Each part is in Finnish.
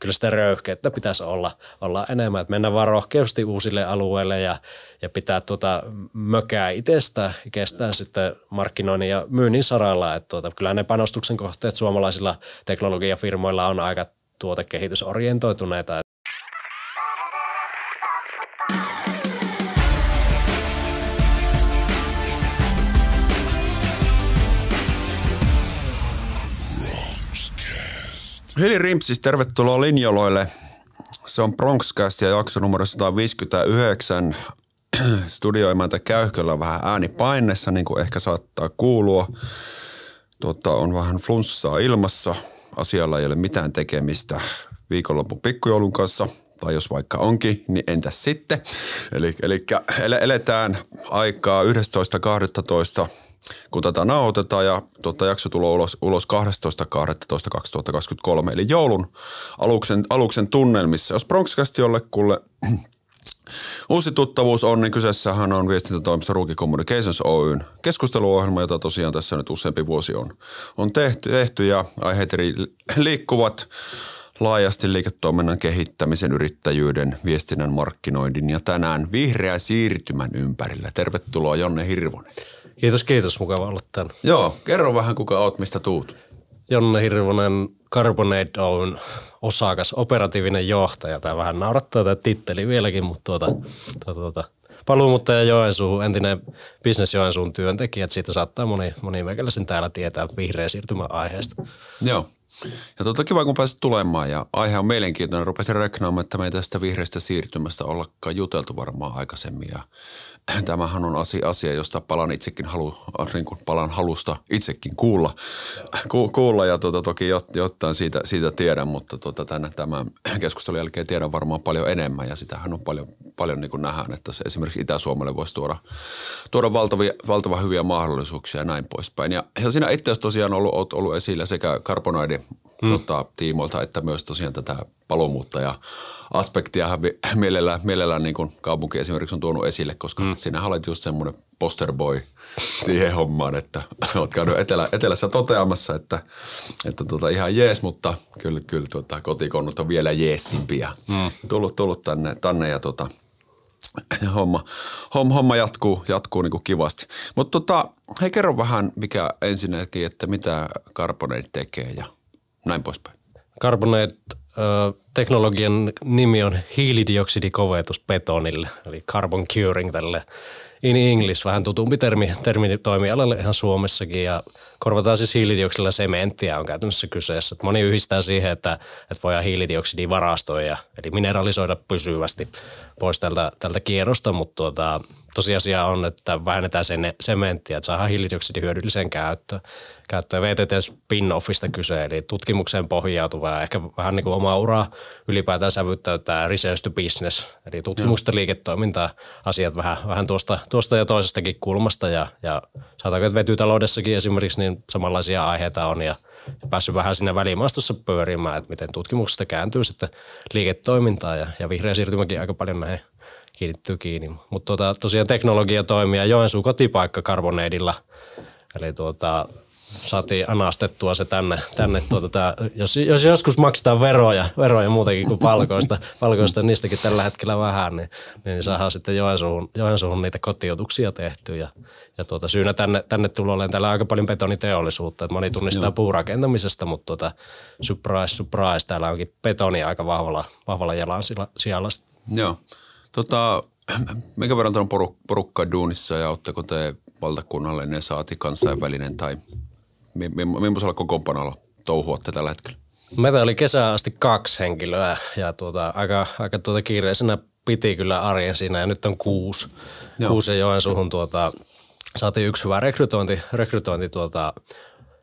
kyllä sitä röyhkeyttä pitäisi olla, olla enemmän, että mennä vaan rohkeasti uusille alueille ja, ja pitää tuota mökää itsestä, kestää sitten markkinoinnin ja myynnin saralla. Että tuota, kyllä ne panostuksen kohteet suomalaisilla teknologiafirmoilla on aika tuotekehitysorientoituneita, Heli Rimpsis, tervetuloa linjaloille. Se on Bronxcast ja jakso numero 159. Studioimäntä Käyhköllä vähän äänipainessa, niin kuin ehkä saattaa kuulua. Tota, on vähän flunssaa ilmassa. Asialla ei ole mitään tekemistä viikonloppu pikkujoulun kanssa – tai jos vaikka onkin, niin entäs sitten? Eli, eli eletään aikaa kun tätä nautetaan ja tuota, jakso tulee ulos, ulos 12.12.2023, eli joulun aluksen, aluksen tunnelmissa. Jos Bronxcast jollekulle Uusi tuttavuus on, niin kyseessähän on viestintätoimisto Ruki Communications Oyn keskusteluohjelma, jota tosiaan tässä nyt useampi vuosi on, on tehty, tehty ja aiheet liikkuvat laajasti liiketoiminnan kehittämisen, yrittäjyyden, viestinnän, markkinoinnin ja tänään vihreä siirtymän ympärillä. Tervetuloa Jonne Hirvonen. Kiitos, kiitos. Mukava olla täällä. Joo, kerro vähän kuka oot, mistä tuut. Jonne Hirvonen, Carbonate Oyn osakas, operatiivinen johtaja. Tämä vähän naurattaa tämä titteli vieläkin, mutta tuota, tuota, tuota paluumuttaja Joensuun, entinen Business Joensuun työntekijä, että siitä saattaa moni, moni meikäläisen täällä tietää vihreä siirtymä aiheesta. Joo. Ja tuota, kiva, kun pääsit tulemaan ja aihe on mielenkiintoinen. Rupesin reknaamaan, että me ei tästä vihreästä siirtymästä ollakaan juteltu varmaan aikaisemmin ja tämähän on asia, asia josta palan itsekin halu, äh, niin kuin palan halusta itsekin kuulla, ku, kuulla ja tuota, toki jotain siitä, siitä tiedän, mutta tuota, tämän, tämän keskustelun jälkeen tiedän varmaan paljon enemmän ja sitähän on paljon, paljon niin kuin nähdään, että se esimerkiksi Itä-Suomelle voisi tuoda, tuoda valtavia, valtava hyviä mahdollisuuksia ja näin poispäin. Ja, ja sinä itse asiassa tosiaan ollut, ollut esillä sekä karbonaidin mm. tota, tiimoilta, että myös tosiaan tätä palomuuttaja aspektia mielellään, mielellään niin kuin kaupunki esimerkiksi on tuonut esille, koska mm. sinä olet just semmoinen posterboy siihen hommaan, että olet käynyt etelä, etelässä toteamassa, että, että tota, ihan jees, mutta kyllä, kyllä tota, kotikonnut on vielä jeesimpiä. Mm. Tullut, tullut tänne, tänne ja tota, homma, homma, homma jatkuu, jatkuu niin kuin kivasti. Mutta tota, hei kerro vähän, mikä ensinnäkin, että mitä Carbonate tekee ja – näin poispäin. Carbonate-teknologian nimi on hiilidioksidikovetus betonille, eli carbon curing tälle in English, vähän tutumpi termi, termi toimialalle ihan Suomessakin ja korvataan siis hiilidioksidilla sementtiä on käytännössä kyseessä. Et moni yhdistää siihen, että, että voidaan hiilidioksidia varastoida, eli mineralisoida pysyvästi pois tältä, tältä kierrosta, mutta tuota, tosiasia on, että vähennetään sen, sementtiä, että saadaan hiilidioksidin hyödylliseen käyttöön. käyttöön. VTT spin-offista kyse, eli tutkimukseen pohjautuvaa, ehkä vähän niin kuin oma ura ylipäätään sävyttäytää research to business, eli tutkimusta liiketoimintaa, asiat vähän, vähän tuosta, tuosta ja toisestakin kulmasta ja, ja saataanko, että vetytaloudessakin esimerkiksi niin samanlaisia aiheita on ja päässyt vähän siinä välimaastossa pyörimään, että miten tutkimuksesta kääntyy sitten liiketoimintaa ja, ja vihreä siirtymäkin aika paljon näihin kiinnittyy kiinni. Mutta tuota, tosiaan teknologia toimii Joensuun kotipaikka karboneidilla. Eli tuota, saatiin anastettua se tänne. tänne tuota, tää, jos, jos, joskus maksetaan veroja, veroja muutenkin kuin palkoista, palkoista niistäkin tällä hetkellä vähän, niin, niin saadaan sitten Joensuun, Joensuun niitä kotiutuksia tehtyä. Ja, ja tuota, syynä tänne, tänne tulolle täällä aika paljon betoniteollisuutta. Et moni tunnistaa Joo. puurakentamisesta, mutta tuota, surprise, surprise, täällä onkin betoni aika vahvalla, vahvalla jalan sijalla. Joo. Tota, minkä verran on poruk- porukka duunissa ja oletteko te valtakunnallinen saati kansainvälinen tai mi- mi- millaisella kokoonpanolla touhuatte tällä hetkellä? Meitä oli kesää asti kaksi henkilöä ja tuota, aika, aika tuota kiireisenä piti kyllä arjen siinä ja nyt on kuusi. Joo. Kuusi ja Joensuuhun tuota, saatiin yksi hyvä rekrytointi, rekrytointi tuota,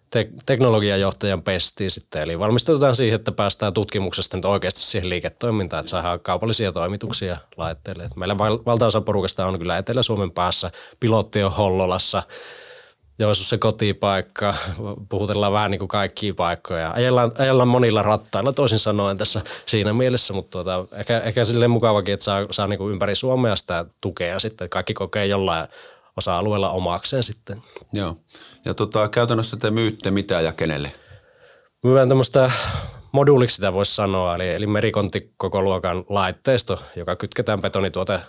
te- teknologiajohtajan pestiin sitten. Eli valmistetaan siihen, että päästään tutkimuksesta nyt oikeasti siihen liiketoimintaan, että saadaan kaupallisia toimituksia laitteille. Et meillä val- valtaosa porukasta on kyllä Etelä-Suomen päässä, pilotti on Hollolassa, Joensuussa kotipaikka, puhutellaan vähän niin kuin kaikkia paikkoja. Ajellaan, ajellaan monilla rattailla toisin sanoen tässä siinä mielessä, mutta tuota, ehkä, ehkä silleen mukavakin, että saa, saa niin kuin ympäri Suomea sitä tukea sitten. Kaikki kokee jollain osa-alueella omakseen sitten. Joo. Ja tota, käytännössä te myytte mitä ja kenelle? Myydään tämmöistä moduuliksi sitä voisi sanoa, eli, eli luokan laitteisto, joka kytketään betonituote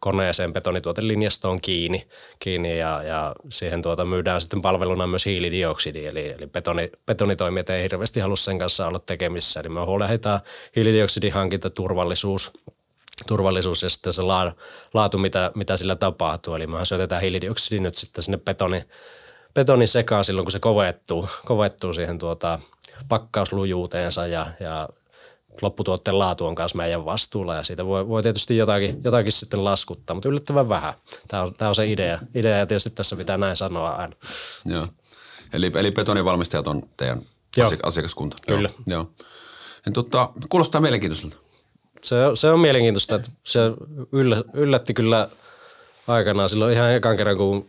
koneeseen betonituotelinjastoon kiinni, kiinni ja, ja siihen tuota myydään sitten palveluna myös hiilidioksidi, eli, eli betoni, betonitoimijat ei hirveästi halua sen kanssa olla tekemissä, eli me huolehditaan hiilidioksidihankinta, turvallisuus, turvallisuus ja sitten se laatu, mitä, mitä sillä tapahtuu. Eli mehän syötetään hiilidioksidi nyt sitten sinne betoni, betonin sekaan silloin, kun se kovettuu, kovettuu siihen tuota pakkauslujuuteensa ja, ja lopputuotteen laatu on myös meidän vastuulla ja siitä voi, voi tietysti jotakin, jotakin sitten laskuttaa, mutta yllättävän vähän. Tämä on, tämä on se idea. idea ja tietysti tässä pitää näin sanoa aina. Joo. Eli, eli betonivalmistajat on teidän Joo. asiakaskunta. Kyllä. Joo. Joo. En, tota, kuulostaa mielenkiintoiselta se, se on mielenkiintoista, että se yllä, yllätti kyllä aikanaan silloin ihan ekan kerran, kun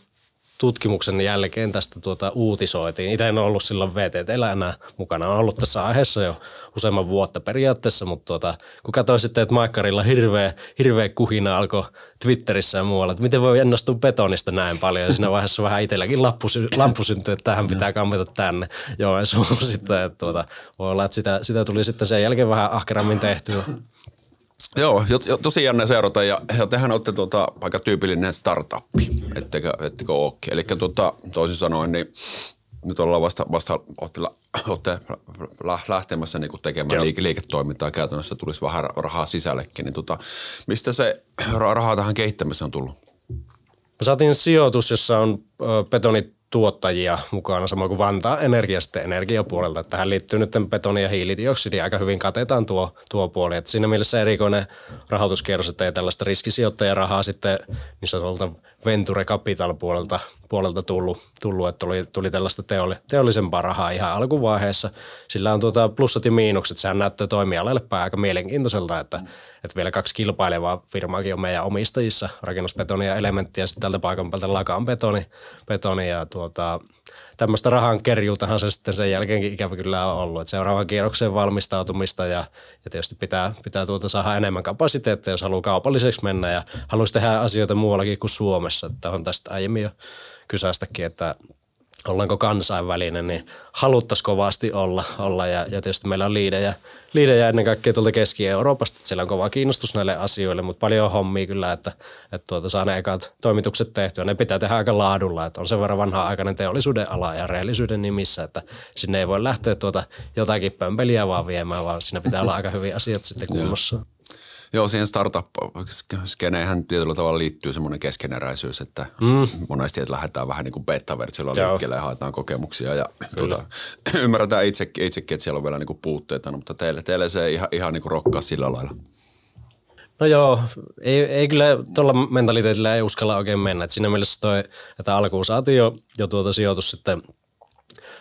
tutkimuksen jälkeen tästä tuota uutisoitiin. Itse en ollut silloin VTT enää mukana. Olen ollut tässä aiheessa jo useamman vuotta periaatteessa, mutta tuota, kun katsoin sitten, että Maikkarilla hirveä, hirveä kuhina alkoi Twitterissä ja muualla, että miten voi ennastua betonista näin paljon. Ja siinä vaiheessa vähän itselläkin lappu, lamppu syntyi, että tähän pitää kammeta tänne. Joo, en sitten, että tuota, voi olla, että sitä, sitä tuli sitten sen jälkeen vähän ahkerammin tehtyä. Joo, tosi jännä seurata ja, ja tehän olette tota, aika tyypillinen startup, ettekö, ettekö ole. Eli tota, toisin sanoen, niin nyt ollaan vasta, vasta olette, olette lähtemässä niin tekemään Joo. liiketoimintaa. Käytännössä tulisi vähän rahaa sisällekin. Niin tota, mistä se raha tähän kehittämiseen on tullut? Me saatiin sijoitus, jossa on betonit tuottajia mukana, samoin kuin Vantaa Energia sitten energiapuolelta. Että tähän liittyy nyt betoni ja hiilidioksidi, aika hyvin katetaan tuo, tuo puoli. Että siinä mielessä erikoinen rahoituskierros, että ei tällaista riskisijoittajarahaa sitten niin sanotulta Venture Capital puolelta, puolelta tullut, tullut että tuli, tuli tällaista teolli, teollisempaa rahaa ihan alkuvaiheessa. Sillä on tuota plussat ja miinukset. Sehän näyttää toimialalle päin aika mielenkiintoiselta, että, mm. että vielä kaksi kilpailevaa firmaakin on meidän omistajissa, rakennusbetoni ja elementti ja sitten tältä paikan päältä lakan betoni, betoni ja tuota, tämmöistä rahan kerjuutahan se sitten sen jälkeenkin ikävä kyllä on ollut. Että seuraavan kierroksen valmistautumista ja, ja tietysti pitää, pitää tuota saada enemmän kapasiteettia, jos haluaa kaupalliseksi mennä ja haluaisi tehdä asioita muuallakin kuin Suomessa. Että on tästä aiemmin jo kysästäkin, että ollaanko kansainvälinen, niin haluttaisiin kovasti olla. olla ja, ja tietysti meillä on liidejä, liidejä ennen kaikkea tuolta Keski-Euroopasta, että siellä on kova kiinnostus näille asioille, mutta paljon hommia kyllä, että, että tuota saa ne ekat toimitukset tehtyä. Ne pitää tehdä aika laadulla, että on sen verran vanha aikainen teollisuuden ala ja reellisyyden nimissä, että sinne ei voi lähteä tuota jotakin pömpeliä vaan viemään, vaan siinä pitää olla aika hyviä asiat sitten kunnossa. Joo, siihen startup-skeneihän tietyllä tavalla liittyy semmoinen keskeneräisyys, että mm. monesti että lähdetään vähän niin kuin beta-versiolla liikkeelle ja haetaan kokemuksia ja tuota, ymmärretään itsekin, itsekin, että siellä on vielä niin kuin puutteita, no, mutta teille, teille se ei ihan, ihan niin kuin rokkaa sillä lailla. No joo, ei, ei kyllä tuolla mentaliteetillä ei uskalla oikein mennä. Et siinä mielessä toi, että alkuun saatiin jo, jo tuota sijoitus sitten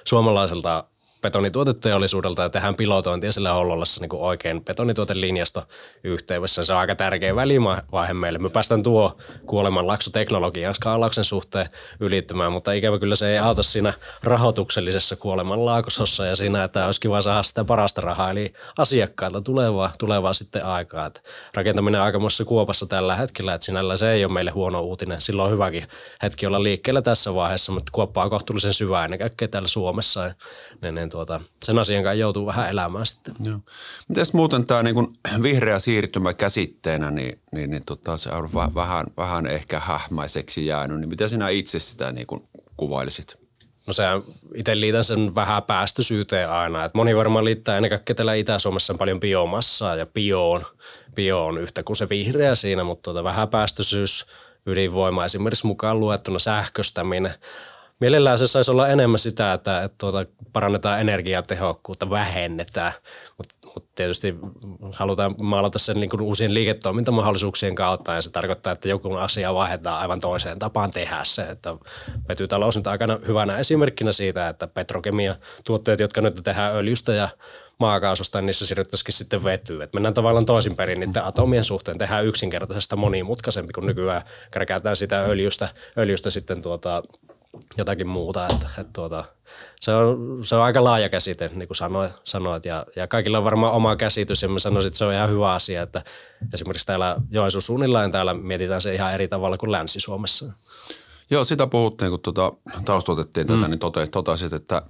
suomalaiselta betonituoteteollisuudelta ja tehdään pilotointia sillä Hollolassa niin oikein betonituotelinjasta yhteydessä. Se on aika tärkeä välivaihe meille. Me päästään tuo kuoleman laksuteknologian skaalauksen suhteen ylittymään, mutta ikävä kyllä se ei auta siinä rahoituksellisessa kuoleman laakosossa ja siinä, että olisi kiva saada sitä parasta rahaa, eli asiakkailta tulevaa, tulevaa sitten aikaa. Että rakentaminen on aikamoissa kuopassa tällä hetkellä, että sinällä se ei ole meille huono uutinen. Silloin on hyväkin hetki olla liikkeellä tässä vaiheessa, mutta kuoppa on kohtuullisen syvä ennen kaikkea täällä Suomessa. Ja niin, niin, tuota, sen asian kanssa joutuu vähän elämään sitten. Joo. Mites muuten tämä niin vihreä siirtymä käsitteenä, niin, niin, niin tota, se on va- vähän, vähän ehkä hähmäiseksi jäänyt, niin mitä sinä itse sitä niin kuin kuvailisit? No se itse liitän sen vähän päästösyyteen aina. Et moni varmaan liittää ennen kaikkea täällä Itä-Suomessa paljon biomassaa ja bioon. Bio on yhtä kuin se vihreä siinä, mutta tuota vähän päästösyys, ydinvoima esimerkiksi mukaan luettuna sähköstäminen – Mielellään se saisi olla enemmän sitä, että, että tuota, parannetaan energiatehokkuutta, vähennetään, mutta mut tietysti halutaan maalata sen niin kuin uusien liiketoimintamahdollisuuksien kautta ja se tarkoittaa, että joku asia vaihdetaan aivan toiseen tapaan tehdä se. Että vetytalous nyt aikana hyvänä esimerkkinä siitä, että petrokemian tuotteet, jotka nyt tehdään öljystä ja maakaasusta, niin niissä siirryttäisikin sitten vetyyn. Et mennään tavallaan perin niiden atomien suhteen, tehdään yksinkertaisesta monimutkaisempi, kun nykyään kärkätään sitä öljystä, öljystä sitten tuota, jotakin muuta. Että, että tuota, se, on, se on aika laaja käsite, niin kuin sanoit, sanoit ja, ja kaikilla on varmaan oma käsitys, ja mä sanoisin, että se on ihan hyvä asia, että esimerkiksi täällä Joensuun suunnilleen täällä mietitään se ihan eri tavalla kuin Länsi-Suomessa. Joo, sitä puhuttiin, kun tuota, taustoitettiin mm. tätä, niin totes, totesit, että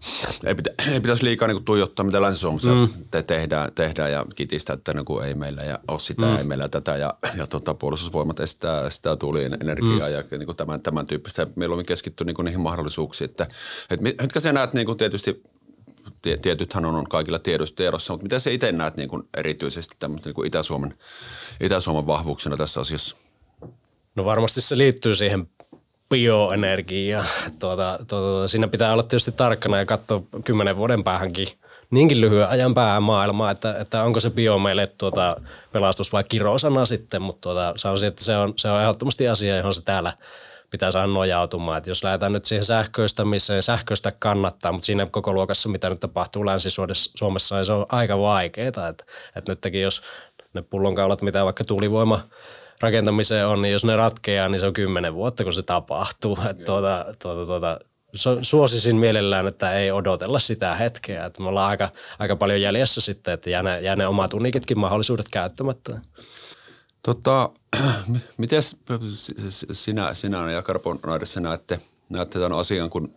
ei, pitä, ei pitäisi liikaa niin kuin, tuijottaa, mitä Länsi-Suomessa mm. te tehdään, tehdään ja kitistä, että niin no kuin, ei meillä ja ole sitä, mm. ei meillä tätä. Ja, ja tuota, puolustusvoimat estää sitä tuli energiaa mm. ja niin kuin, tämän, tämän tyyppistä. Meillä on keskitty niin kuin, niihin mahdollisuuksiin, että, että mitkä sä näet niin kuin, tietysti tietythän on, on kaikilla tiedossa tiedossa, mutta mitä sä itse näet niin kuin erityisesti niin kuin Itä-Suomen, Itä-Suomen vahvuuksena tässä asiassa? No varmasti se liittyy siihen bioenergiaa. Tuota, tuota, tuota, siinä pitää olla tietysti tarkkana ja katsoa kymmenen vuoden päähänkin niinkin lyhyen ajan päähän maailmaa, että, että onko se bio meille tuota, pelastus vai kirosana sitten, mutta tuota, sanoisin, että se on, se on ehdottomasti asia, johon se täällä pitää saada nojautumaan. Että jos lähdetään nyt siihen sähköistä missä sähköistä kannattaa, mutta siinä koko luokassa, mitä nyt tapahtuu Länsi-Suomessa, niin se on aika vaikeaa. Että, että nytkin jos ne pullonkaulat, mitä vaikka tuulivoima rakentamiseen on, niin jos ne ratkeaa, niin se on kymmenen vuotta, kun se tapahtuu. Okay. Että tuota, tuota, tuota, suosisin mielellään, että ei odotella sitä hetkeä. Että me ollaan aika, aika paljon jäljessä sitten, että jää ne, jää ne omat unikitkin mahdollisuudet käyttämättä. Tota, miten sinä, sinä ja Karpo näette, näette tämän asian, kun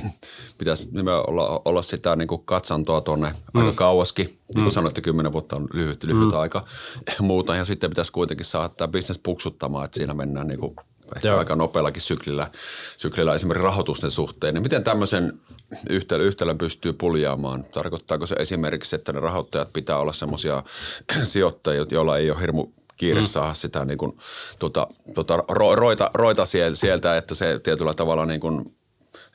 pitäisi olla, olla sitä niin kuin katsantoa tuonne mm. aika kauaskin. Niin kuin mm. sanoitte, kymmenen vuotta on lyhyt, lyhyt mm. aika muuta. Ja sitten pitäisi kuitenkin saada tämä bisnes puksuttamaan, että siinä mennään niin kuin ehkä Joo. aika nopeallakin syklillä, syklillä esimerkiksi rahoitusten suhteen. Niin miten tämmöisen yhtälö, yhtälön pystyy puljaamaan? Tarkoittaako se esimerkiksi, että ne rahoittajat pitää olla semmoisia sijoittajia, joilla ei ole hirmu kiire mm. saada sitä niin kuin, tuota, tuota, roita, roita sieltä, että se tietyllä tavalla niin kuin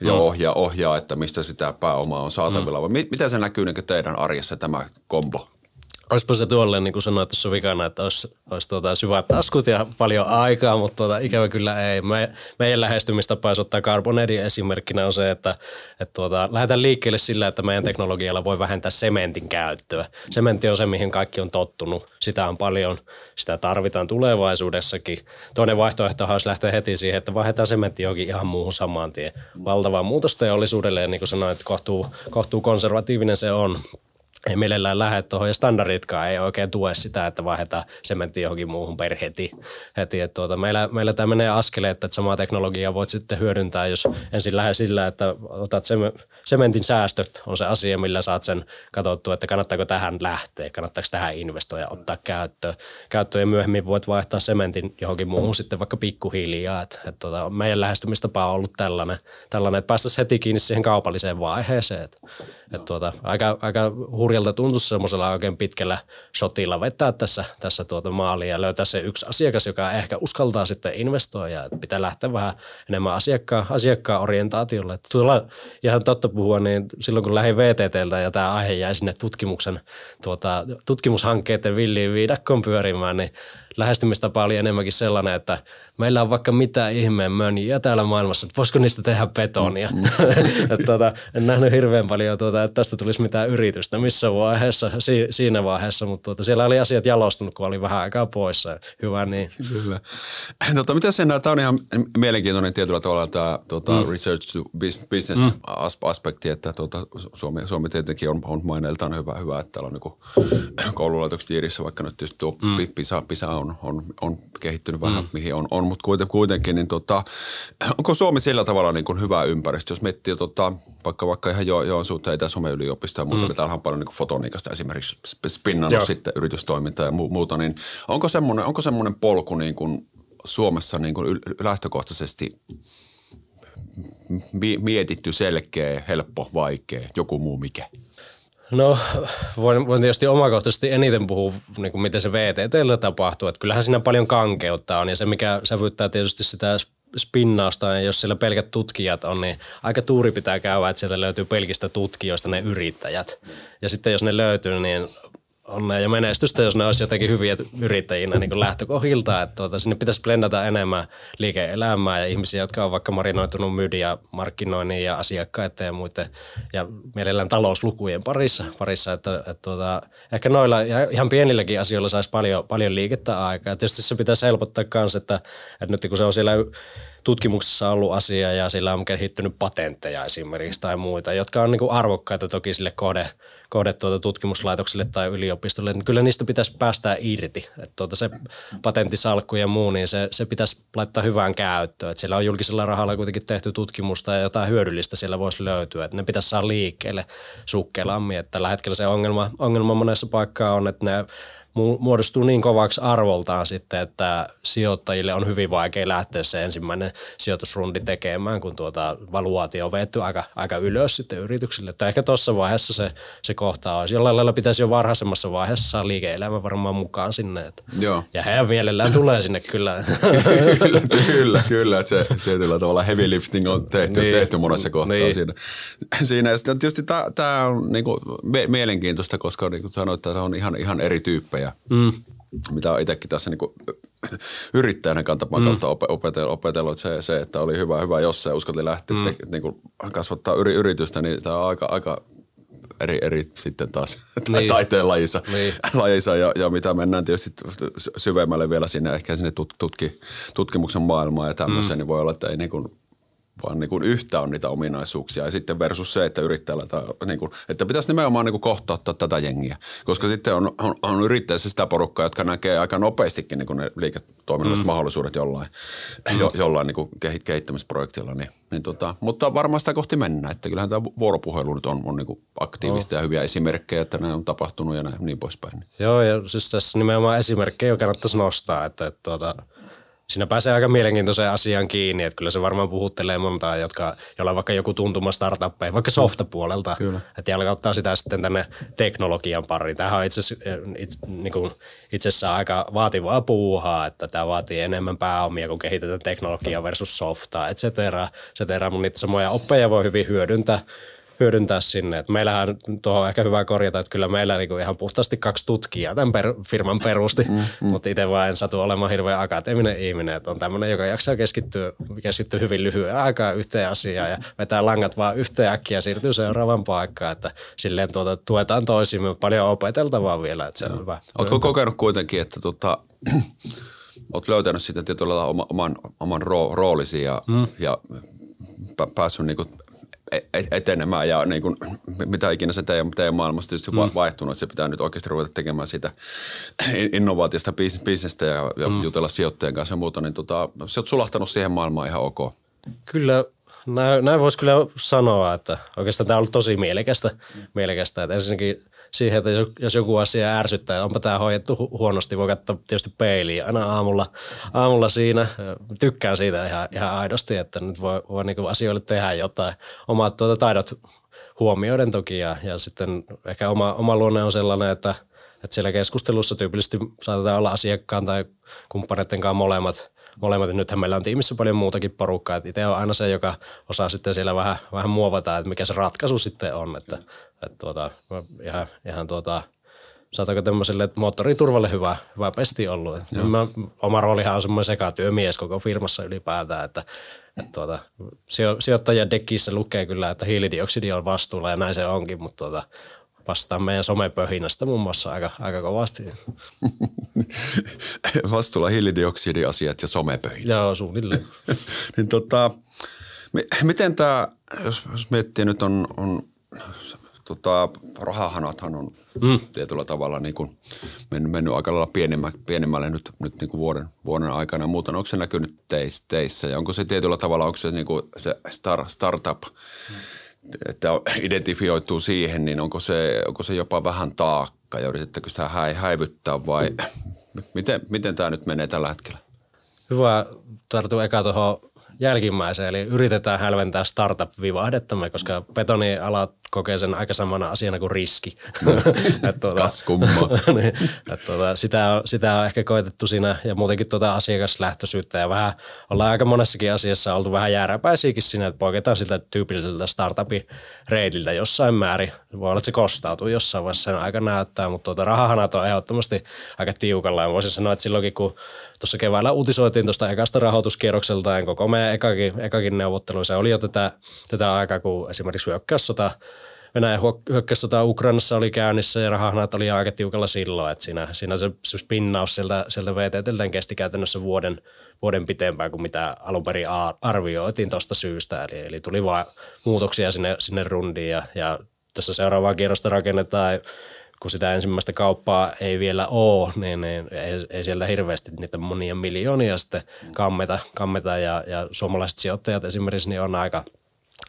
ja mm. ohjaa, ohjaa, että mistä sitä pääomaa on saatavilla. Mm. miten se näkyy niin teidän arjessa tämä kombo? olisipa se tuolle, niin kuin sanoit tuossa vikana, että olisi, olisi tuota, syvät taskut ja paljon aikaa, mutta tuota, ikävä kyllä ei. Me, meidän lähestymistapa, jos ottaa Carbonedin esimerkkinä, on se, että, että tuota, lähdetään liikkeelle sillä, että meidän teknologialla voi vähentää sementin käyttöä. Sementti on se, mihin kaikki on tottunut. Sitä on paljon, sitä tarvitaan tulevaisuudessakin. Toinen vaihtoehto olisi lähteä heti siihen, että vaihdetaan sementti johonkin ihan muuhun samaan tien. Valtavaa muutosta teollisuudelle, ja niin kuin sanoin, että kohtuu, kohtuu konservatiivinen se on ei mielellään lähde tuohon, ja standarditkaan ei oikein tue sitä, että vaihdetaan sementti johonkin muuhun per heti. heti että tuota, meillä, meillä tämä menee askele, että samaa teknologiaa voit sitten hyödyntää, jos ensin lähde sillä, että otat sementin säästöt, on se asia, millä saat sen katsottua, että kannattaako tähän lähteä, kannattaako tähän investoida, ottaa käyttöön. Käyttöön ja myöhemmin voit vaihtaa sementin johonkin muuhun sitten vaikka pikkuhiljaa. Että, että tuota, meidän lähestymistapa on ollut tällainen, tällainen että päästäisiin heti kiinni siihen kaupalliseen vaiheeseen. Että et tuota, aika, aika hurjalta tuntuu semmoisella oikein pitkällä shotilla vetää tässä, tässä tuota maalia ja löytää se yksi asiakas, joka ehkä uskaltaa sitten investoida. Et pitää lähteä vähän enemmän asiakkaan, asiakkaan orientaatiolle. Et tuolla ihan totta puhua, niin silloin kun lähdin VTTltä ja tämä aihe jäi sinne tutkimuksen, tuota, tutkimushankkeiden villiin viidakkoon pyörimään, niin lähestymistapa oli enemmänkin sellainen, että meillä on vaikka mitä ihmeen mönjiä täällä maailmassa, että voisiko niistä tehdä betonia. Mm. että tuota, en nähnyt hirveän paljon, tuota, että tästä tulisi mitään yritystä missä vaiheessa, si- siinä vaiheessa, mutta tuota, siellä oli asiat jalostunut, kun oli vähän aikaa poissa. Hyvä niin. Kyllä. Tota, mitä sen, tämä on ihan mielenkiintoinen tietyllä tavalla tämä tuota, mm. research to business mm. aspekti, että tuota, Suomi, Suomi tietenkin on, on maineeltaan hyvä, hyvä, että täällä on niin koululaitokset vaikka nyt tietysti tuo mm. pisa, pisa on, on, on kehittynyt vähän, mm. mihin on, on mutta kuiten, kuitenkin, niin tota, onko Suomi sillä tavalla niin kuin hyvä ympäristö, jos miettii tota, vaikka, vaikka ihan jo, Joensuun tai Itä-Suomen yliopistoa ja muuta, mm. niin täällä on paljon niin fotoniikasta esimerkiksi spinnannut Joo. sitten yritystoimintaa ja muuta, niin onko semmoinen, onko semmoinen polku niin kuin Suomessa niin kuin lähtökohtaisesti mietitty, selkeä, helppo, vaikea, joku muu mikä? No voin, voin tietysti omakohtaisesti eniten puhua, niin kuin miten se VTTllä tapahtuu. Että kyllähän siinä paljon kankeutta on ja se mikä sävyttää tietysti sitä spinnausta, ja jos siellä pelkät tutkijat on, niin aika tuuri pitää käydä, että siellä löytyy pelkistä tutkijoista ne yrittäjät. Ja sitten jos ne löytyy, niin onnea ja menestystä, jos ne olisi jotenkin hyviä yrittäjinä niin lähtökohdilta. Että tuota, sinne pitäisi blendata enemmän liike-elämää ja ihmisiä, jotka on vaikka marinoitunut ja markkinoinnin ja asiakkaiden ja muiden ja mielellään talouslukujen parissa. parissa että, että tuota, ehkä noilla ihan pienilläkin asioilla saisi paljon, paljon liikettä aikaa. Tietysti se pitäisi helpottaa myös, että, että nyt kun se on siellä tutkimuksessa ollut asia ja sillä on kehittynyt patentteja esimerkiksi tai muita, jotka on niin kuin arvokkaita toki sille kohde, kohde tuota tutkimuslaitokselle tai yliopistolle, niin kyllä niistä pitäisi päästää irti. Että tuota se patenttisalkku ja muu, niin se, se pitäisi laittaa hyvään käyttöön. Että siellä on julkisella rahalla kuitenkin tehty tutkimusta ja jotain hyödyllistä siellä voisi löytyä. Että ne pitäisi saada liikkeelle sukkelammin. Että tällä hetkellä se ongelma, ongelma monessa paikkaa on, että ne muodostuu niin kovaksi arvoltaan sitten, että sijoittajille on hyvin vaikea lähteä se ensimmäinen sijoitusrundi tekemään, kun tuota valuaatio on vetty aika, aika ylös sitten yrityksille. Että ehkä tuossa vaiheessa se, se kohta olisi. Jollain lailla pitäisi jo varhaisemmassa vaiheessa saa liike-elämä varmaan mukaan sinne. Että. Joo. Ja heidän mielellään tulee sinne kyllä. kyllä, kyllä, kyllä. Että se tietyllä tavalla heavy lifting on tehty, niin. tehty monessa kohtaa niin. siinä. siinä. Ja sitten tietysti tämä on niinku mielenkiintoista, koska niin kuin sanoit, että on ihan, ihan eri tyyppejä tyyppejä, mm. mitä on itsekin tässä niin yrittäjänä kantamaan mm. kautta opetellut, opetellut se, se, että oli hyvä, hyvä jos se uskalti lähteä mm. te, kasvattaa yri, yritystä, niin tämä on aika, aika eri, eri sitten taas niin. taiteen lajissa, niin. lajissa ja, ja, mitä mennään tietysti syvemmälle vielä sinne, ehkä sinne tutki, tutkimuksen maailmaan ja tämmöiseen, mm. niin voi olla, että ei niin kuin vaan niin kuin yhtä on niitä ominaisuuksia. Ja sitten versus se, että yrittäjällä, tai niin kuin, että pitäisi nimenomaan niin kuin kohtauttaa tätä jengiä. Koska sitten on, on, on yrittäjässä sitä porukkaa, jotka näkee aika nopeastikin niin kuin ne liiketoiminnalliset mm. mahdollisuudet jollain, mm. jo, jollain niin kuin kehittämisprojektilla. Niin, niin tota, mutta varmaan sitä kohti mennään. Että kyllähän tämä vuoropuhelu nyt on, on niin kuin aktiivista oh. ja hyviä esimerkkejä, että näin on tapahtunut ja näin, niin poispäin. Joo, ja siis tässä nimenomaan esimerkkejä kannattaisi nostaa, että, että tuota – siinä pääsee aika mielenkiintoiseen asiaan kiinni, että kyllä se varmaan puhuttelee montaa, jotka, jolla on vaikka joku tuntuma startuppeihin, vaikka softapuolelta, että jalkauttaa sitä sitten tänne teknologian pariin. Tämähän on itse, eh, itse, niin kuin, itse asiassa aika vaativaa puuhaa, että tämä vaatii enemmän pääomia, kun kehitetään teknologiaa versus softaa, et cetera, et cetera. Mun niitä samoja oppeja voi hyvin hyödyntää hyödyntää sinne. Et meillähän tuo on ehkä hyvä korjata, että kyllä meillä niinku ihan puhtaasti kaksi tutkijaa tämän per, firman perusti, mm, mm. mutta itse vaan en satu olemaan hirveän akateeminen ihminen, että on tämmöinen, joka jaksaa keskittyä, keskittyä hyvin lyhyen aikaa yhteen asiaan ja vetää langat vaan yhteen äkkiä ja siirtyy seuraavaan paikkaan, että silleen tuota, tuetaan toisimme paljon opeteltavaa vielä, että se on hyvä. Oletko kokenut kuitenkin, että tota, olet löytänyt sitten tietyllä lailla oman, oman roolisi ja, mm. ja päässyt niinku E-, e-, etenemään ja niin kuin, mitä ikinä se teidän, teidän maailmassa tietysti mm. vaihtunut, että se pitää nyt oikeasti ruveta tekemään sitä innovaatiosta bisnestä ja, ja mm. jutella sijoittajien kanssa ja muuta, niin tota, sä oot sulahtanut siihen maailmaan ihan ok. Kyllä, näin, näin voisi kyllä sanoa, että oikeastaan tämä on ollut tosi mielekästä, mm. mielekästä että ensinnäkin – siihen, että jos joku asia ärsyttää, onpa tämä hoidettu hu- huonosti, voi katsoa tietysti peiliin aina aamulla, aamulla siinä. Tykkään siitä ihan, ihan aidosti, että nyt voi, voi niin asioille tehdä jotain. Omat tuota taidot huomioiden toki ja, ja sitten ehkä oma, oma luonne on sellainen, että, että siellä keskustelussa tyypillisesti saatetaan olla asiakkaan tai kumppaneiden kanssa molemmat – molemmat. että nythän meillä on tiimissä paljon muutakin porukkaa. että itse on aina se, joka osaa sitten siellä vähän, vähän muovata, että mikä se ratkaisu sitten on. Että, että tuota, ihan, ihan tuota, sanotaanko tämmöiselle että moottoriturvalle hyvä, hyvä pesti ollut. Joo. Mä, oma roolihan on semmoinen sekatyömies koko firmassa ylipäätään, että, että tuota, sijoittajan dekissä lukee kyllä, että hiilidioksidi on vastuulla ja näin se onkin, mutta tuota, vastaan meidän somepöhinästä muun muassa aika, aika kovasti. Vastuulla hiilidioksidiasiat ja somepöhinä. Joo, suunnilleen. niin tota, miten tämä, jos, jos miettii nyt on, on tota, rahahanathan on mm. tietyllä tavalla niin kuin mennyt, mennyt aika lailla pienemmä, pienemmälle nyt, nyt niin kuin vuoden, vuoden aikana. Muuten onko se näkynyt teissä, teissä ja onko se tietyllä tavalla, onko se niin kuin se star, startup mm että identifioituu siihen, niin onko se, onko se jopa vähän taakka ja yritettekö sitä häivyttää vai mm. miten, miten tämä nyt menee tällä hetkellä? Hyvä. Tartu eka tuohon jälkimmäiseen, eli yritetään hälventää startup-vivahdettamme, koska betoniala kokee sen aika samana asiana kuin riski. No, et tuota, niin, tuota, sitä, sitä on ehkä koitettu siinä ja muutenkin tuota asiakaslähtöisyyttä ja vähän ollaan aika monessakin asiassa oltu vähän jääräpäisiäkin siinä, että poiketaan siltä tyypilliseltä startupin reitiltä jossain määrin. Voi olla, että se kostautuu jossain vaiheessa sen aika näyttää, mutta tuota, rahahanat on ehdottomasti aika tiukalla ja voisin sanoa, että silloinkin kun tuossa keväällä uutisoitiin tuosta ekasta rahoituskierrokselta en koko meidän ekakin, ekakin se oli jo tätä, tätä aikaa, kun esimerkiksi hyökkäyssota Venäjän hyökkäyssota Ukrainassa oli käynnissä ja rahahanat oli aika tiukalla silloin, että siinä, siinä se, se pinnaus sieltä, sieltä VTTltä kesti käytännössä vuoden, vuoden pitempään kuin mitä alun perin arvioitiin tuosta syystä. Eli, eli tuli vain muutoksia sinne, sinne rundiin ja, ja tässä seuraavaa kierrosta rakennetaan kun sitä ensimmäistä kauppaa ei vielä ole, niin, niin ei, ei siellä hirveästi niitä monia miljoonia sitten kammeta, kammeta ja, ja suomalaiset sijoittajat esimerkiksi niin on aika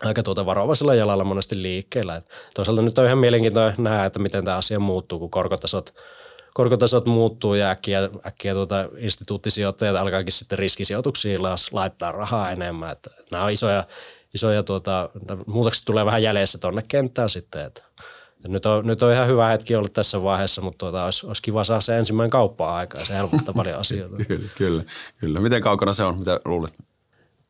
aika tuota varovaisella jalalla monesti liikkeellä. Et toisaalta nyt on ihan mielenkiintoinen nähdä, että miten tämä asia muuttuu, kun korkotasot, korkotasot muuttuu ja äkkiä, äkkiä tuota instituuttisijoittajat alkaakin sitten riskisijoituksiin laittaa rahaa enemmän. että nämä on isoja, isoja tuota, muutokset tulee vähän jäljessä tuonne kenttään sitten. Että nyt on, nyt on ihan hyvä hetki olla tässä vaiheessa, mutta tuota, olisi, olisi kiva saada se ensimmäinen kauppaa aikaa. Se helpottaa paljon asioita. kyllä, kyllä, kyllä. Miten kaukana se on? Mitä luulet?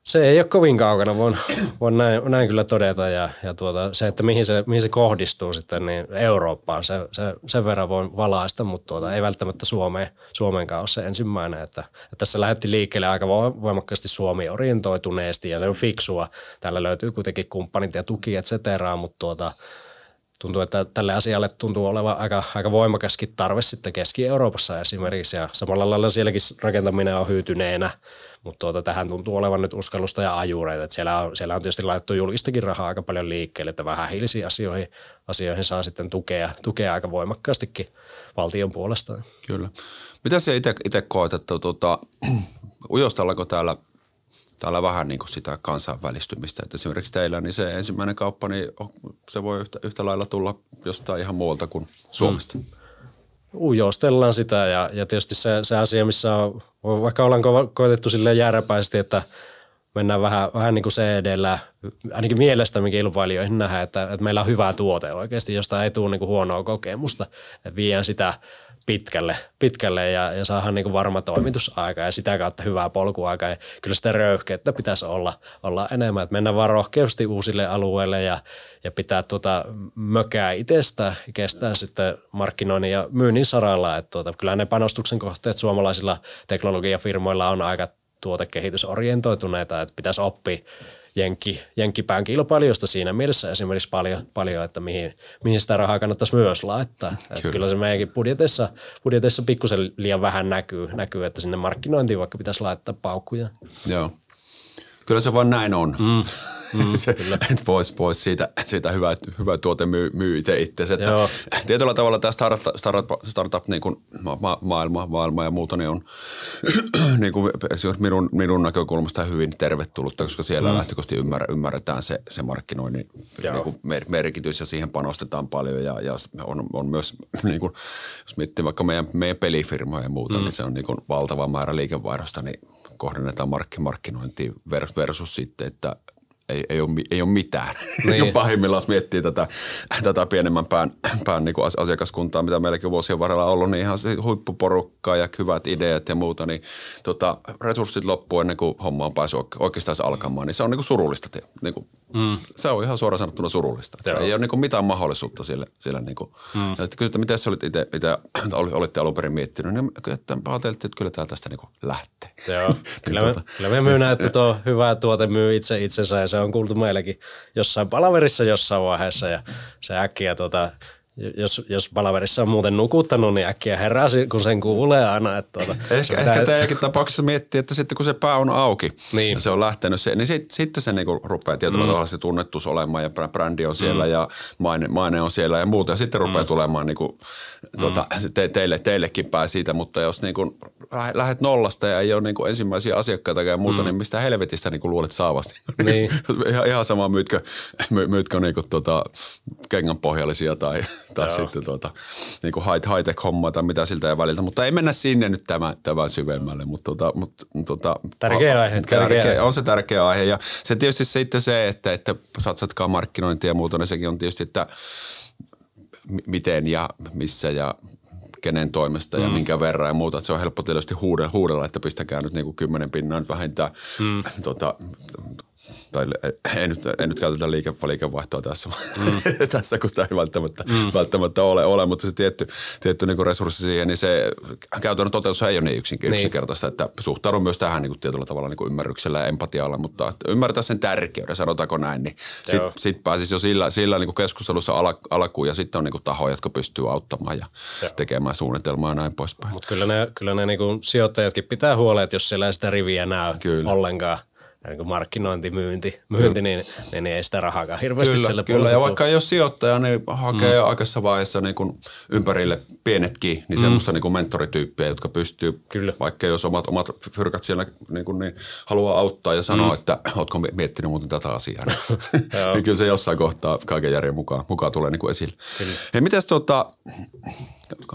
Se ei ole kovin kaukana, voin, voin näin, näin kyllä todeta. Ja, ja tuota, se, että mihin se, mihin se kohdistuu sitten, niin Eurooppaan se, se, sen verran voin valaista, mutta tuota, ei välttämättä Suomeen, Suomenkaan ole se ensimmäinen. Että, että tässä lähti liikkeelle aika voimakkaasti Suomi orientoituneesti ja se on fiksua. Täällä löytyy kuitenkin kumppanit ja tuki et cetera, mutta tuota, tuntuu, että tälle asialle tuntuu olevan aika, aika voimakaskin tarve sitten Keski-Euroopassa esimerkiksi ja samalla lailla sielläkin rakentaminen on hyytyneenä, mutta tuota, tähän tuntuu olevan nyt uskallusta ja ajureita. Et siellä, on, siellä on tietysti laitettu julkistakin rahaa aika paljon liikkeelle, että vähän hiilisiin asioihin, asioihin saa sitten tukea, tukea aika voimakkaastikin valtion puolesta. Kyllä. Mitä se itse koet, että tuota, ujostellaanko täällä – täällä vähän niin kuin sitä kansainvälistymistä. Että esimerkiksi teillä niin se ensimmäinen kauppa, niin se voi yhtä, yhtä lailla tulla jostain ihan muualta kuin Suomesta. Mm. Ujostellaan sitä ja, ja tietysti se, se asia, missä on, vaikka ollaan koetettu sille jääräpäisesti, että mennään vähän, vähän niin kuin se edellä, ainakin mielestämme kilpailijoihin nähdään, että, että meillä on hyvä tuote oikeasti, josta ei tule niin kuin huonoa kokemusta. Viedään sitä pitkälle, pitkälle ja, ja saadaan niin kuin varma toimitusaika ja sitä kautta hyvää polkuaika. Ja kyllä sitä röyhkeyttä pitäisi olla, olla enemmän, että mennä vaan rohkeasti uusille alueille ja, ja pitää tuota mökää itsestä, kestää sitten markkinoinnin ja myynnin saralla. Että tuota, kyllä ne panostuksen kohteet suomalaisilla teknologiafirmoilla on aika tuotekehitysorientoituneita, että pitäisi oppia jenki, jenkkipään kilpailijoista siinä mielessä esimerkiksi paljon, paljon että mihin, mihin sitä rahaa kannattaisi myös laittaa. Kyllä, että kyllä se meidänkin budjeteissa, budjeteissa pikkusen liian vähän näkyy, näkyy, että sinne markkinointiin vaikka pitäisi laittaa paukkuja. Joo. Kyllä se vaan näin on. Mm. Mm, se, et pois, pois siitä, siitä hyvä, hyvä tuote myy, myy itse itse. Että tietyllä tavalla tämä startup, startup, startup niin kuin ma- maailma, maailma ja muuta niin on niin kuin minun, minun näkökulmasta hyvin tervetullutta, koska siellä mm. lähtökohtaisesti ymmär, ymmärretään se, se markkinoinnin niin kuin mer- merkitys ja siihen panostetaan paljon ja, ja on, on myös, niin kuin, jos miettii vaikka meidän, meidän pelifirmoja ja muuta, niin mm. niin se on niin kuin valtava määrä liikevaihdosta, niin kohdennetaan mark- markkinointiin versus sitten, että ei, ei, ole, ei ole mitään. Niin. pahimmillaan, jos miettii tätä, tätä pienemmän pään, pään niin kuin asiakaskuntaa, mitä meilläkin vuosien varrella on ollut, niin ihan huippuporukkaa ja hyvät ideat ja muuta, niin tota, resurssit loppuu ennen kuin homma on päässyt oikeastaan alkamaan. Niin se on niin kuin surullista niin kuin Mm. Se on ihan suoraan sanottuna surullista. Joo. Ei ole niin mitään mahdollisuutta sille. sille niin Mm. Että kyllä, että mitä sä olit ite, mitä olitte alun perin miettinyt, niin että ajateltiin, että kyllä tämä tästä niin lähtee. Joo, niin kyllä, me, tota- kyllä me myynä, että tuo hyvä tuote myy itse itsensä ja se on kuultu meilläkin jossain palaverissa jossain vaiheessa ja se äkkiä tuota, jos, jos palaverissa on muuten nukuttanut, niin äkkiä herää, kun sen kuulee aina. Että tuota, ehkä pitää... ehkä teidänkin tapauksessa miettii, että sitten kun se pää on auki niin. ja niin se on lähtenyt, se, niin sit, sitten se niinku rupeaa tietyllä mm. tavalla se tunnettuus olemaan ja brändi on siellä mm. ja maine, maine on siellä ja muuta. Ja sitten rupeaa mm. tulemaan niinku, tuota, mm. te, teille, teillekin pää siitä, mutta jos niinku lähet nollasta ja ei ole niinku ensimmäisiä asiakkaita ja muuta, mm. niin mistä helvetistä niinku luulet saavasti? Niin. niin. ihan, ihan sama, myytkö, my, myytkö niinku tota, kengän pohjallisia tai – taas Joo. sitten tuota, niin kuin high, tech hommaa tai mitä siltä ei väliltä. Mutta ei mennä sinne nyt tämän, tämän syvemmälle. Mutta, tota, mutta, mutta, tuota, tärkeä aihe. Tärkeä, tärkeä, on se tärkeä aihe. Ja se tietysti sitten se, että, että satsatkaa markkinointia ja muuta, niin sekin on tietysti, että miten ja missä ja kenen toimesta ja mm. minkä verran ja muuta. Että se on helppo tietysti huudella, huudella että pistäkää nyt niin kuin kymmenen pinnan vähintään mm. tota, tai en, eh, nyt, en nyt käytetä liike, liikevaihtoa tässä, mm. tässä kun sitä ei välttämättä, mm. välttämättä ole, ole, mutta se tietty, tietty niin resurssi siihen, niin se käytännön toteutus ei ole niin, yksin, niin. yksinkertaista, että suhtaudun myös tähän niin kuin tietyllä tavalla niin kuin ymmärryksellä ja empatialla, mutta ymmärtää sen tärkeyden, sanotaanko näin, niin sitten sit pääsisi jo sillä, sillä niin kuin keskustelussa alkuun ja sitten on niin kuin tahoja, jotka pystyy auttamaan ja Joo. tekemään suunnitelmaa ja näin poispäin. Mutta kyllä ne, kyllä ne niin kuin sijoittajatkin pitää huoleen, että jos siellä ei sitä riviä näy kyllä. ollenkaan – niin kuin markkinointi, myynti, myynti niin, niin, niin, ei sitä rahaa hirveästi kyllä, sillä Kyllä, ja vaikka jos sijoittaja, niin hakee mm. aikaisessa vaiheessa niin kuin ympärille pienetkin, niin mm. semmoista niin kuin mentorityyppiä, jotka pystyy, kyllä. vaikka jos omat, omat fyrkat siellä niin, kuin, niin haluaa auttaa ja sanoa, mm. että ootko miettinyt muuten tätä asiaa, niin, niin kyllä se jossain kohtaa kaiken järjen mukaan, mukaan tulee niin kuin esille. Kyllä. Hei, mitäs tota,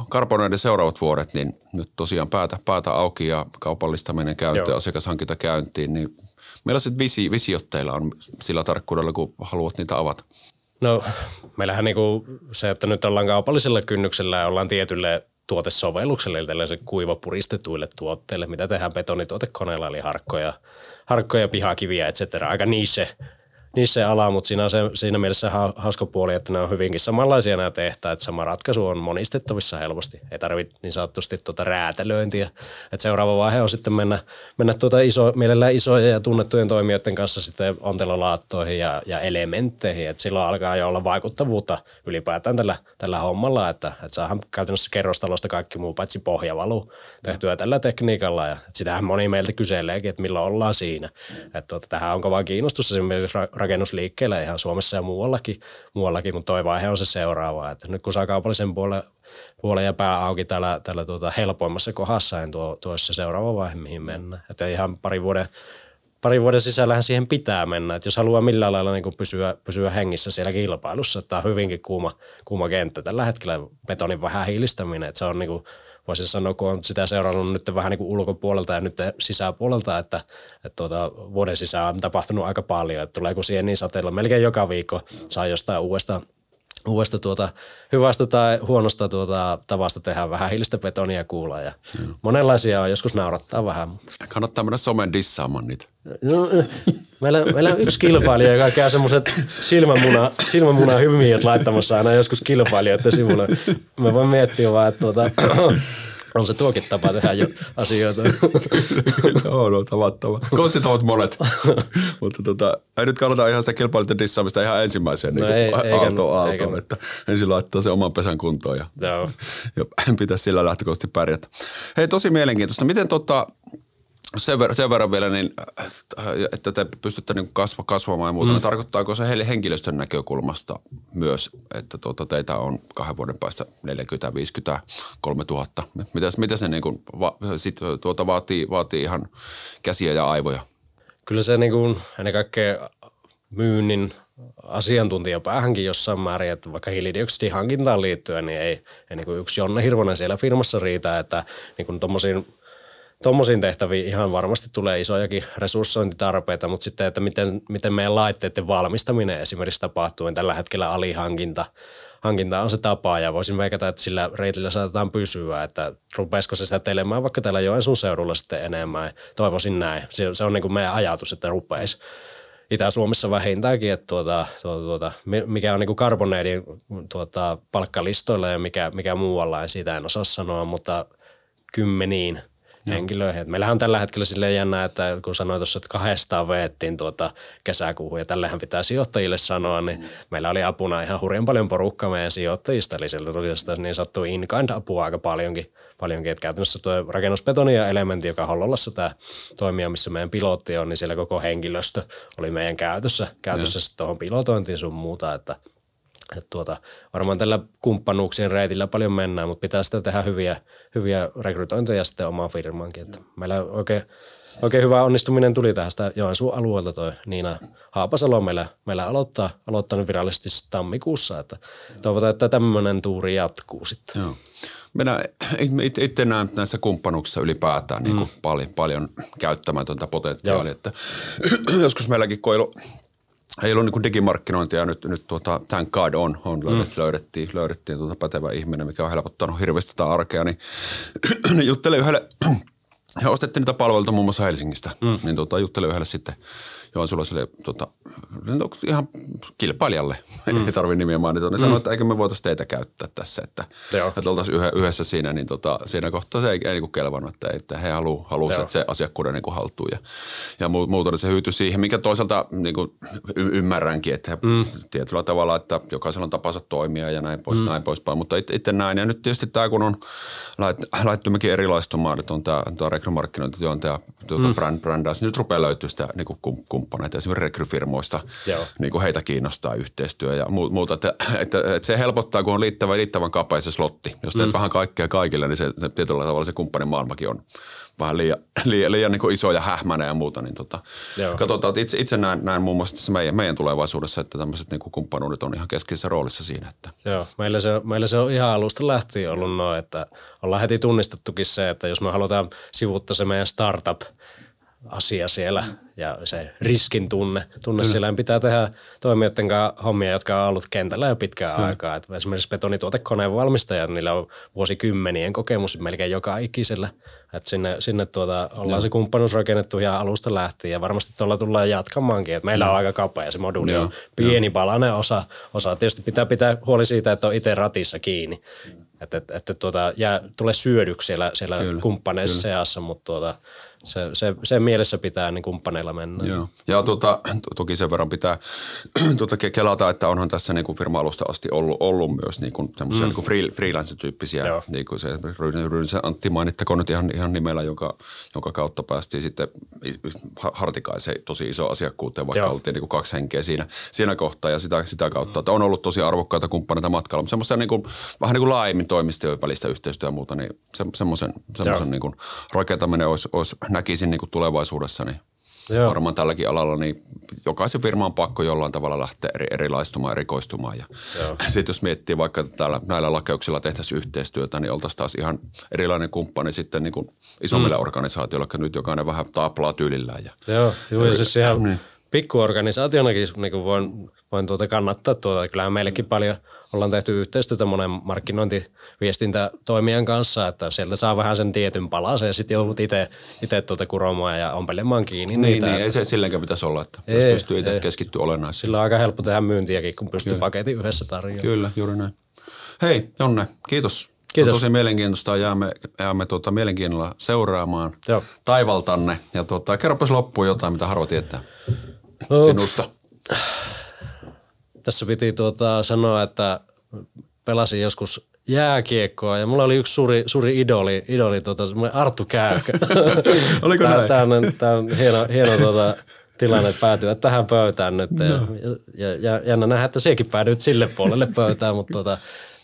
Karponeiden seuraavat vuodet, niin nyt tosiaan päätä, päätä auki ja kaupallistaminen käyntiin, Joo. asiakashankinta käyntiin, niin millaiset visi, visiot teillä on sillä tarkkuudella, kun haluat niitä avata? No meillähän niinku se, että nyt ollaan kaupallisella kynnyksellä ja ollaan tietylle tuotesovellukselle, eli tällaisille kuivapuristetuille tuotteille, mitä tehdään betonituotekoneella, eli harkkoja, harkkoja pihakiviä, cetera. Aika niissä niissä ala, mutta siinä, on se, siinä mielessä hauska puoli, että ne on hyvinkin samanlaisia nämä tehtävät, että sama ratkaisu on monistettavissa helposti. Ei tarvitse niin sanotusti tuota räätälöintiä. Et seuraava vaihe on sitten mennä, mennä tuota iso, mielellään isojen ja tunnettujen toimijoiden kanssa sitten ontelolaattoihin ja, ja elementteihin. Et silloin alkaa jo olla vaikuttavuutta ylipäätään tällä, tällä hommalla, että, että saadaan käytännössä kerrostalosta kaikki muu paitsi pohjavalu tehtyä tällä tekniikalla. Ja sitähän moni meiltä kyseleekin, että milloin ollaan siinä. Että tuota, tähän on kova kiinnostus esimerkiksi rakennusliikkeillä ihan Suomessa ja muuallakin, muuallakin mutta toi vaihe on se seuraava. Että nyt kun saa kaupallisen puolen, puolen ja pää auki tällä, tällä tuota helpoimmassa kohdassa, niin tuo, tuo se seuraava vaihe, mihin mennä. Että ihan pari vuoden pari vuoden sisällähän siihen pitää mennä, että jos haluaa millään lailla niin pysyä, pysyä hengissä siellä kilpailussa, tämä on hyvinkin kuuma, kuuma kenttä tällä hetkellä betonin vähän hiilistäminen, että se on niin kuin voisin sanoa, kun on sitä seurannut nyt vähän niin kuin ulkopuolelta ja nyt sisäpuolelta, että, että tuota, vuoden sisään on tapahtunut aika paljon, että tulee kuin sieniin sateella melkein joka viikko saa jostain uudesta – uudesta tuota, hyvästä tai huonosta tuota, tavasta tehdä vähän hiilistä betonia kuulla. Ja mm. Monenlaisia on, joskus naurattaa vähän. Kannattaa mennä somen dissaamaan niitä. No, meillä, meillä on yksi kilpailija, joka käy semmoiset silmämuna, silmämuna hymiöt laittamassa aina joskus kilpailijoiden sivulle. Me voin miettiä vaan, että tuota, on se tuokin tapa tehdä jo asioita. no, no tavattava. Kostit ovat monet. Mutta tota, ei nyt kannata ihan sitä kilpailijoiden dissaamista ihan ensimmäiseen niin no niin ei, aaltoon, aaltoon että ensin laittaa se oman pesän kuntoon ja, no. ja pitäisi sillä lähtökohtaisesti pärjätä. Hei, tosi mielenkiintoista. Miten tota, sen, ver- sen verran vielä, niin, äh, että te pystytte niin kasva- kasvamaan ja muuta, mm. No tarkoittaako se heille henkilöstön näkökulmasta myös, että tuota, teitä on kahden vuoden päästä 40, 50, 3000? Mitä, mitä se niin kuin va- sit, tuota, vaatii, vaatii ihan käsiä ja aivoja? Kyllä se niin kuin, ennen kaikkea myynnin asiantuntijapäähänkin jossain määrin, että vaikka hiilidioksidin hankintaan liittyen, niin ei, ei niin kuin yksi Jonne Hirvonen siellä firmassa riitä, että niin tuommoisiin tuommoisiin tehtäviin ihan varmasti tulee isojakin resurssointitarpeita, mutta sitten, että miten, miten meidän laitteiden valmistaminen esimerkiksi tapahtuu, niin tällä hetkellä alihankinta, hankinta on se tapa ja voisin veikata, että sillä reitillä saatetaan pysyä, että rupeisiko se säteilemään vaikka täällä Joensuun seudulla sitten enemmän. Toivoisin näin. Se, se on niin kuin meidän ajatus, että rupeisi. Itä-Suomessa vähintäänkin, että tuota, tuota, tuota, mikä on niin kuin karboneidin tuota, palkkalistoilla ja mikä, mikä muualla, en siitä en osaa sanoa, mutta kymmeniin henkilöihin. Et meillähän on tällä hetkellä silleen jännä, että kun sanoin tuossa, että kahdestaan veettiin tuota kesäkuuhun ja tällähän pitää sijoittajille sanoa, niin mm. meillä oli apuna ihan hurjan paljon porukkaa meidän sijoittajista, eli sieltä tuli sitä niin sattuu in-kind-apua aika paljonkin, paljonkin. että käytännössä tuo rakennuspetoni ja elementti, joka Hollolassa tämä toimija, missä meidän pilotti on, niin siellä koko henkilöstö oli meidän käytössä, käytössä tuohon pilotointiin sun muuta, että – et tuota, varmaan tällä kumppanuuksien reitillä paljon mennään, mutta pitää sitä tehdä hyviä, hyviä rekrytointeja sitten omaan firmaankin. Että meillä oikein, oikein, hyvä onnistuminen tuli tästä Joensuun alueelta toi Niina Haapasalo meillä, meillä aloittaa, aloittanut virallisesti tammikuussa. Että toivotaan, että tämmöinen tuuri jatkuu sitten. Joo. Minä itse näen näissä kumppanuuksissa ylipäätään mm. niin kuin mm. paljon, paljon käyttämätöntä potentiaalia. Että joskus meilläkin koilu ei ollut niin digimarkkinointia nyt, nyt tuota, tämän God on, on löydet, mm. löydettiin, löydettiin tuota pätevä ihminen, mikä on helpottanut hirveästi tätä arkea, niin juttelin yhdelle, he ostettiin niitä palveluita muun muassa Helsingistä, mm. niin tuota, juttelin yhdelle sitten Joensuulaiselle tota, ihan kilpailijalle, mm. ei tarvi nimiä mainita, niin mm. sanoi, että eikö me voitaisiin teitä käyttää tässä, että, että oltaisiin yhdessä siinä, niin tota, siinä kohtaa se ei, ei niin kelvannut, että, että he haluavat, haluu, että se asiakkuuden niin haltuu ja, ja niin se hyytyi siihen, minkä toisaalta niin kuin y- ymmärränkin, että mm. tietyllä tavalla, että jokaisella on tapansa toimia ja näin pois, mm. näin poispäin, mutta itse, itse näin ja nyt tietysti tämä kun on lait, mekin erilaistumaan, että on tämä, tämä rekrymarkkinointi, on tämä tuota, mm. brand, brändaus, niin nyt rupeaa löytyä sitä niin kuin, kum, kum, kumppaneita esimerkiksi rekryfirmoista, Joo. niin kuin heitä kiinnostaa yhteistyö ja muuta. Että, että, että se helpottaa, kun on liittävän, liittävän kapea se slotti. Jos teet mm. vähän kaikkea kaikille, niin se, se tietyllä tavalla se kumppanin maailmakin on vähän liian, liian, liian niin iso ja hähmänä ja muuta. Niin tota, katsotaan, että itse, itse näen, näen muun muassa tässä meidän, meidän tulevaisuudessa, että tämmöiset niin kumppanuudet on ihan keskeisessä roolissa siinä. Että. Joo, meillä se, meillä se on ihan alusta lähtien ollut noin, että ollaan heti tunnistettukin se, että jos me halutaan sivuuttaa se meidän startup – asia siellä mm. ja se riskin tunne. tunne siellä pitää tehdä toimijoiden kanssa hommia, jotka on ollut kentällä jo pitkään Kyllä. aikaa. Et esimerkiksi betonituotekoneen valmistajat, niillä on vuosikymmenien kokemus melkein joka ikisellä. Et sinne sinne tuota, ollaan Joo. se kumppanuus rakennettu ja alusta lähtien ja varmasti tuolla tullaan jatkamaankin. Et meillä Joo. on aika kapea se moduli, Joo. pieni palanen osa. osa. Tietysti pitää pitää huoli siitä, että on itse ratissa kiinni. Että et, et, tuota, tulee syödyksi siellä, siellä kumppaneissa seassa, mutta tuota, se, se, se mielessä pitää niin kumppaneilla mennä. Joo. Ja tota, toki sen verran pitää tota kelata, että onhan tässä niin kuin firma-alusta asti ollut, ollut myös niin kuin mm. niin free, freelance-tyyppisiä, Joo. niin kuin se se Antti mainittakoon nyt ihan, ihan nimellä, joka, jonka kautta päästiin sitten hartikaiseen tosi iso asiakkuuteen, vaikka Joo. oltiin niin kuin kaksi henkeä siinä, siinä kohtaa ja sitä, sitä kautta, että on ollut tosi arvokkaita kumppaneita matkalla, mutta semmoista niin kuin, vähän niin kuin laajemmin toimistojen välistä yhteistyötä ja muuta, niin se, semmoisen, semmoisen niin kuin rakentaminen olisi, olisi näkisin niin kuin tulevaisuudessa, niin Joo. varmaan tälläkin alalla, niin jokaisen firman on pakko jollain tavalla lähteä eri, erilaistumaan, erikoistumaan. Ja sitten jos miettii vaikka, täällä, näillä lakeuksilla tehtäisiin yhteistyötä, niin oltaisiin taas ihan erilainen kumppani sitten niin kuin isommille mm. organisaatioille, jotka nyt jokainen vähän taaplaa tyylillään. Ja, Joo, juu, ja siis ihan niin. pikkuorganisaationakin niin voin, voin tuota kannattaa tuota. Kyllähän meillekin paljon – ollaan tehty yhteistyötä monen markkinointiviestintätoimijan kanssa, että sieltä saa vähän sen tietyn palasen ja sitten joudut itse tuota kuromaan ja ompelemaan kiinni. Niin, niitä, niin ei se silläkään pitäisi olla, että ei, pystyy itse keskittyä olennaisesti. Sillä on aika helppo tehdä myyntiäkin, kun pystyy Kyllä. paketin yhdessä tarjoamaan. Kyllä, juuri näin. Hei Jonne, kiitos. Kiitos. On tosi mielenkiintoista ja jäämme, jäämme tuota mielenkiinnolla seuraamaan Joo. taivaltanne. Ja tuota, kerropas loppuun jotain, mitä harva tietää no. sinusta. Tässä piti tuota sanoa, että pelasin joskus jääkiekkoa ja mulla oli yksi suuri, suuri idoli, idoli tuota, Arttu Käykö. Oliko tämä, näin? Tämä on, tämä on hieno, hieno tuota, tilanne päätyä tähän pöytään nyt. No. Ja, ja, ja, jännä nähdä, että sekin päädyit sille puolelle pöytään, mutta tuota,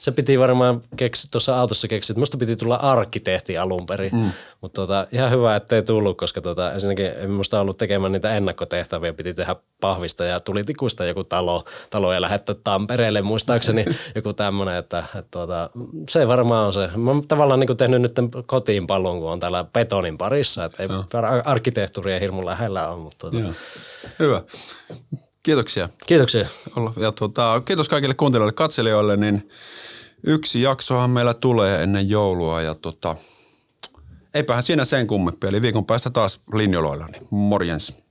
se piti varmaan keksi, tuossa autossa keksiä, että musta piti tulla arkkitehti alun perin. Mm. Mutta tota, ihan hyvä, ettei tullut, koska tota, ensinnäkin en musta ollut tekemään niitä ennakkotehtäviä. Piti tehdä pahvista ja tulitikuista joku talo, talo ja lähettää Tampereelle muistaakseni joku tämmöinen. Että, et tota, se varmaan on se. Mä oon tavallaan niin tehnyt nyt kotiin pallon, kun on täällä betonin parissa. Että ei no. arkkitehtuuria hirmu lähellä on. Mutta tota. Hyvä. Kiitoksia. Kiitoksia. Ja tuota, kiitos kaikille kuuntelijoille katselijoille. Niin Yksi jaksohan meillä tulee ennen joulua ja tota, eipähän siinä sen kummempi. Eli viikon päästä taas linjoloilla, niin morjens.